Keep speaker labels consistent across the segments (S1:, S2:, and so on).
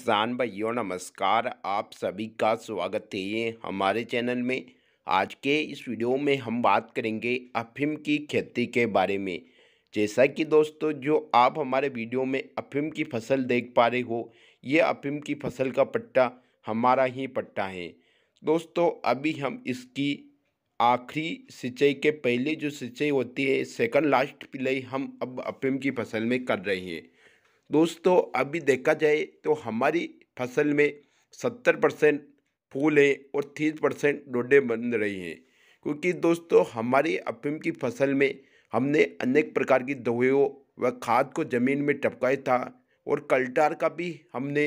S1: किसान भाइयों नमस्कार आप सभी का स्वागत है हमारे चैनल में आज के इस वीडियो में हम बात करेंगे अफीम की खेती के बारे में जैसा कि दोस्तों जो आप हमारे वीडियो में अफीम की फसल देख पा रहे हो ये अफीम की फसल का पट्टा हमारा ही पट्टा है दोस्तों अभी हम इसकी आखिरी सिंचाई के पहले जो सिंचाई होती है सेकंड लास्ट पिलाई हम अब अफीम की फसल में कर रहे हैं दोस्तों अभी देखा जाए तो हमारी फसल में सत्तर परसेंट फूल हैं और तीस परसेंट डोडे बन रहे हैं क्योंकि दोस्तों हमारी अफीम की फसल में हमने अनेक प्रकार की दवाओं व खाद को ज़मीन में टपकाया था और कल्टार का भी हमने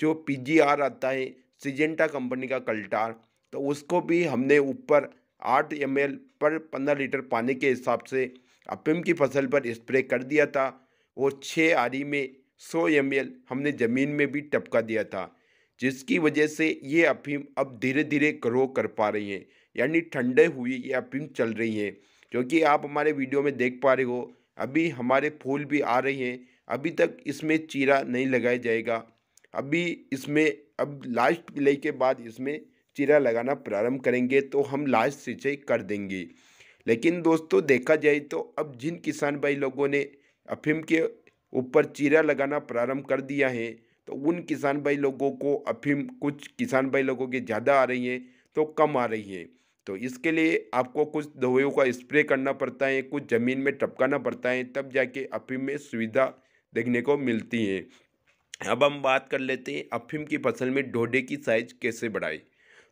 S1: जो पीजीआर आता है सिजेंटा कंपनी का कल्टार तो उसको भी हमने ऊपर आठ एम पर पंद्रह लीटर पानी के हिसाब से अफीम की फसल पर स्प्रे कर दिया था और छः आरी में सौ एम हमने ज़मीन में भी टपका दिया था जिसकी वजह से ये अफीम अब धीरे धीरे ग्रो कर पा रही हैं यानी ठंडे हुई ये अफीम चल रही हैं क्योंकि आप हमारे वीडियो में देख पा रहे हो अभी हमारे फूल भी आ रहे हैं अभी तक इसमें चीरा नहीं लगाया जाएगा अभी इसमें अब लास्ट पिलाई के बाद इसमें चीरा लगाना प्रारंभ करेंगे तो हम लास्ट सिंचाई कर देंगे लेकिन दोस्तों देखा जाए तो अब जिन किसान भाई लोगों ने अफीम के ऊपर चीरा लगाना प्रारंभ कर दिया है तो उन किसान भाई लोगों को अफीम कुछ किसान भाई लोगों की ज़्यादा आ रही है तो कम आ रही है तो इसके लिए आपको कुछ दवाइयों का स्प्रे करना पड़ता है कुछ ज़मीन में टपकाना पड़ता है तब जाके अफीम में सुविधा देखने को मिलती है अब हम बात कर लेते हैं अफीम की फसल में डोडे की साइज कैसे बढ़ाए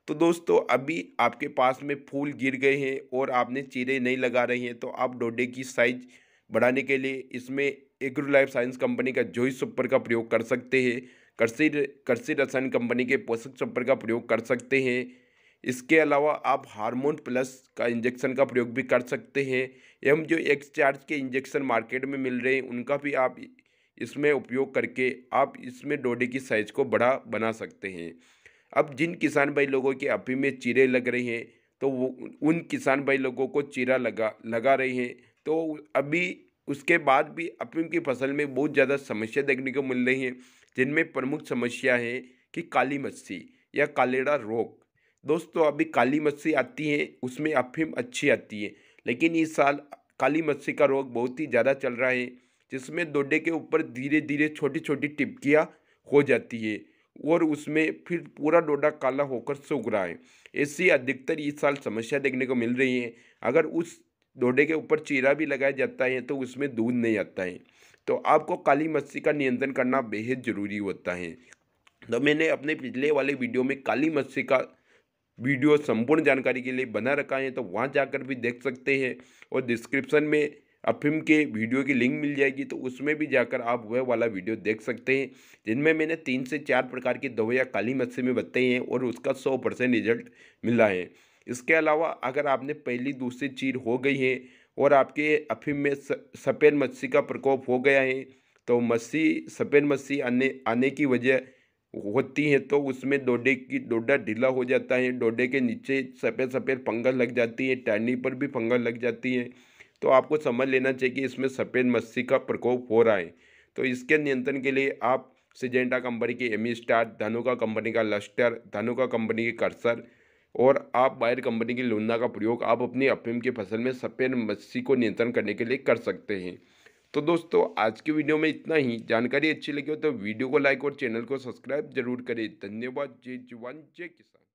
S1: तो दोस्तों अभी आपके पास में फूल गिर गए हैं और आपने चीरे नहीं लगा रही हैं तो आप डोडे की साइज बढ़ाने के लिए इसमें एग्रो लाइफ साइंस कंपनी का जोई सुपर का प्रयोग कर सकते हैं कृषि कृषि रसायन कंपनी के पोषक सुपर का प्रयोग कर सकते हैं इसके अलावा आप हार्मोन प्लस का इंजेक्शन का प्रयोग भी कर सकते हैं एवं जो एक्सचार्ज के इंजेक्शन मार्केट में मिल रहे हैं उनका भी आप इसमें उपयोग करके आप इसमें डोडे की साइज को बड़ा बना सकते हैं अब जिन किसान भाई लोगों के अभी में चीरे लग रहे हैं तो वो उन किसान भाई लोगों को चीरा लगा लगा रहे हैं तो अभी उसके बाद भी अफीम की फसल में बहुत ज़्यादा समस्या देखने को मिल रही है जिनमें प्रमुख समस्या है कि काली मच्छी या कालेड़ा रोग दोस्तों अभी काली मच्छी आती है उसमें अफीम अच्छी आती है लेकिन इस साल काली मच्छी का रोग बहुत ही ज़्यादा चल रहा है जिसमें दोडे के ऊपर धीरे धीरे छोटी छोटी टिपकियाँ हो जाती है और उसमें फिर पूरा डोडा काला होकर सूख रहा है ऐसी अधिकतर इस साल समस्या देखने को मिल रही है अगर उस डोडे के ऊपर चीरा भी लगाया जाता है तो उसमें दूध नहीं आता है तो आपको काली मस्सी का नियंत्रण करना बेहद ज़रूरी होता है तो मैंने अपने पिछले वाले वीडियो में काली मच्छी का वीडियो संपूर्ण जानकारी के लिए बना रखा है तो वहाँ जाकर भी देख सकते हैं और डिस्क्रिप्शन में अफिम के वीडियो की लिंक मिल जाएगी तो उसमें भी जाकर आप वह वाला वीडियो देख सकते हैं जिनमें मैंने तीन से चार प्रकार की दवाइयाँ काली मच्छी में बताई हैं और उसका सौ परसेंट रिजल्ट मिला है इसके अलावा अगर आपने पहली दूसरी चीर हो गई है और आपके अफीम में सफ़ेद मच्छी का प्रकोप हो गया है तो मच्छी सफ़ेद मच्छी आने आने की वजह होती है तो उसमें डोडे की डोडा ढीला हो जाता है डोडे के नीचे सफ़ेद सफ़ेद पंगल लग जाती है टहनी पर भी पंगल लग जाती है तो आपको समझ लेना चाहिए कि इसमें सफ़ेद मच्छी का प्रकोप हो रहा है तो इसके नियंत्रण के लिए आप सिजेंटा कंपनी की एमी स्टार धनुका कंपनी का लस्टर धनुका कंपनी की कर्सर और आप बायर कंपनी की लुंदा का प्रयोग आप अपनी अफीम की फसल में सफ़ेद मच्छी को नियंत्रण करने के लिए कर सकते हैं तो दोस्तों आज की वीडियो में इतना ही जानकारी अच्छी लगी हो तो वीडियो को लाइक और चैनल को सब्सक्राइब जरूर करें धन्यवाद जय जवान जय किसान